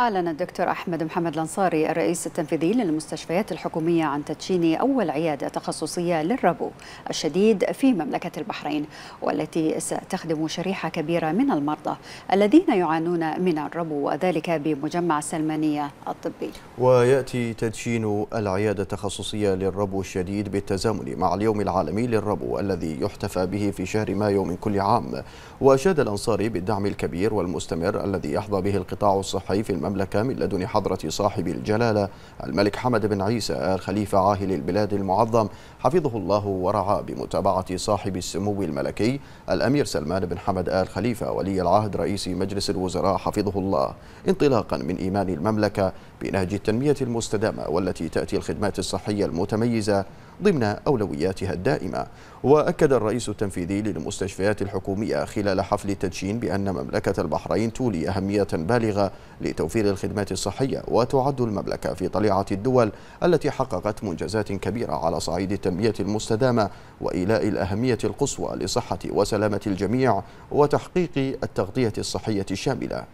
أعلن الدكتور أحمد محمد الأنصاري الرئيس التنفيذي للمستشفيات الحكومية عن تدشين أول عيادة تخصصية للربو الشديد في مملكة البحرين والتي ستخدم شريحة كبيرة من المرضى الذين يعانون من الربو وذلك بمجمع سلمانية الطبي ويأتي تدشين العيادة التخصصية للربو الشديد بالتزامن مع اليوم العالمي للربو الذي يحتفى به في شهر مايو من كل عام وأشاد الأنصاري بالدعم الكبير والمستمر الذي يحظى به القطاع الصحي في المملكة المملكة من لدن حضرة صاحب الجلالة الملك حمد بن عيسى آل خليفة عاهل البلاد المعظم حفظه الله ورعى بمتابعة صاحب السمو الملكي الأمير سلمان بن حمد آل خليفة ولي العهد رئيس مجلس الوزراء حفظه الله انطلاقا من إيمان المملكة بنهج التنمية المستدامة والتي تأتي الخدمات الصحية المتميزة ضمن أولوياتها الدائمة وأكد الرئيس التنفيذي للمستشفيات الحكومية خلال حفل التدشين بأن مملكة البحرين تولي أهمية بالغة لتوفير توفير الخدمات الصحية وتعد المملكة في طليعة الدول التي حققت منجزات كبيرة على صعيد التنمية المستدامة وإيلاء الأهمية القصوى لصحة وسلامة الجميع وتحقيق التغطية الصحية الشاملة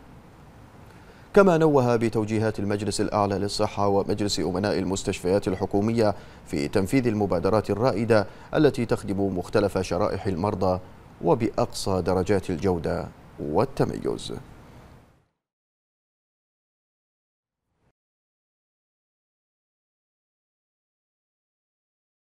كما نوه بتوجيهات المجلس الأعلى للصحة ومجلس أمناء المستشفيات الحكومية في تنفيذ المبادرات الرائدة التي تخدم مختلف شرائح المرضى وبأقصى درجات الجودة والتميز